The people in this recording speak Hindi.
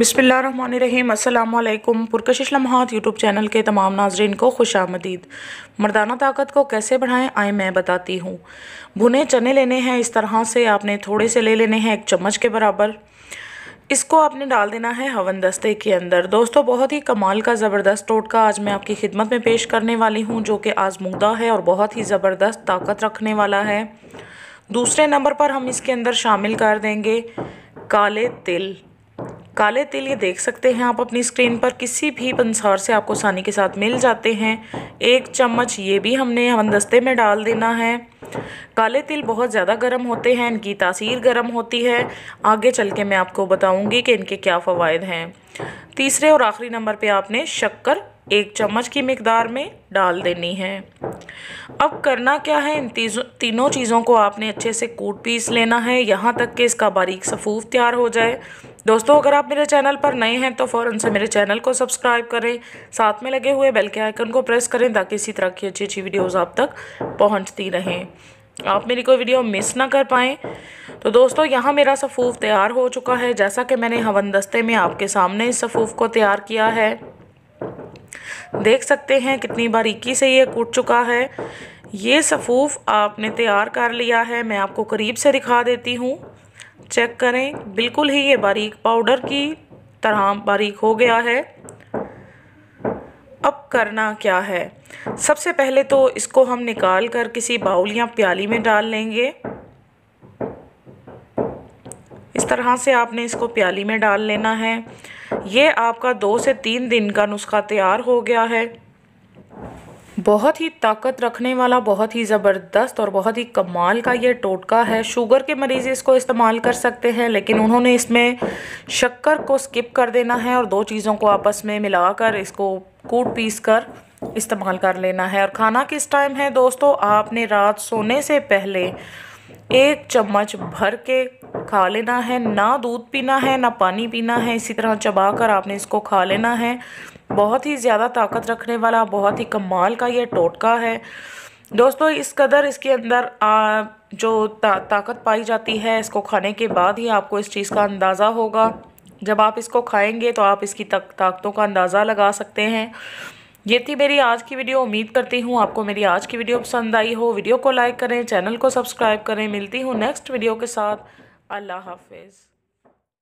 बिसमीम अल्लाम पुरकशिश लम्हात यूट्यूब चैनल के तमाम नाजरन को खुश आमदीद मर्दाना ताकत को कैसे बढ़ाएं आए मैं बताती हूँ भुने चने लेने हैं इस तरह से आपने थोड़े से ले लेने हैं एक चम्मच के बराबर इसको आपने डाल देना है हवन दस्ते के अंदर दोस्तों बहुत ही कमाल का ज़बरदस्त टोटका आज मैं आपकी खिदमत में पेश करने वाली हूँ जो कि आजमूदा है और बहुत ही ज़बरदस्त ताकत रखने वाला है दूसरे नंबर पर हम इसके अंदर शामिल कर देंगे काले तिल काले तिल ये देख सकते हैं आप अपनी स्क्रीन पर किसी भी पंसार से आपको आसानी के साथ मिल जाते हैं एक चम्मच ये भी हमने हम दस्ते में डाल देना है काले तिल बहुत ज़्यादा गर्म होते हैं इनकी तासीर गर्म होती है आगे चल के मैं आपको बताऊँगी कि इनके क्या फ़वाद हैं तीसरे और आखिरी नंबर पर आपने शक्कर एक चम्मच की मकदार में डाल देनी है अब करना क्या है इन तीनों चीज़ों को आपने अच्छे से कूट पीस लेना है यहाँ तक कि इसका बारीक सफ़ूफ तैयार हो जाए दोस्तों अगर आप मेरे चैनल पर नए हैं तो फ़ौरन से मेरे चैनल को सब्सक्राइब करें साथ में लगे हुए बेल के आइकन को प्रेस करें ताकि इसी तरह की अच्छी अच्छी वीडियोज़ आप तक पहुँचती रहें आप मेरी कोई वीडियो मिस ना कर पाएँ तो दोस्तों यहाँ मेरा सफ़ूफ तैयार हो चुका है जैसा कि मैंने हवन दस्ते में आपके सामने इस सफ़ूफ को तैयार किया है देख सकते हैं कितनी बारीकी से ये कूट चुका है ये सफ़ूफ आपने तैयार कर लिया है मैं आपको करीब से दिखा देती हूँ चेक करें बिल्कुल ही ये बारीक पाउडर की तरह बारीक हो गया है अब करना क्या है सबसे पहले तो इसको हम निकाल कर किसी बाउल या प्याली में डाल लेंगे इस तरह से आपने इसको प्याली में डाल लेना है ये आपका दो से तीन दिन का नुस्खा तैयार हो गया है बहुत ही ताकत रखने वाला बहुत ही ज़बरदस्त और बहुत ही कमाल का ये टोटका है शुगर के मरीज़ इसको इस्तेमाल कर सकते हैं लेकिन उन्होंने इसमें शक्कर को स्किप कर देना है और दो चीज़ों को आपस में मिलाकर इसको कूट पीस कर इस्तेमाल कर लेना है और खाना किस टाइम है दोस्तों आपने रात सोने से पहले एक चम्मच भर के खा लेना है ना दूध पीना है ना पानी पीना है इसी तरह चबा कर आपने इसको खा लेना है बहुत ही ज़्यादा ताकत रखने वाला बहुत ही कमाल का ये टोटका है दोस्तों इस कदर इसके अंदर आ, जो ता, ताकत पाई जाती है इसको खाने के बाद ही आपको इस चीज़ का अंदाज़ा होगा जब आप इसको खाएंगे तो आप इसकी तक ताकतों का अंदाज़ा लगा सकते हैं ये थी मेरी आज की वीडियो उम्मीद करती हूँ आपको मेरी आज की वीडियो पसंद आई हो वीडियो को लाइक करें चैनल को सब्सक्राइब करें मिलती हूँ नेक्स्ट वीडियो के साथ अल्लाह हाँ। हाफिज़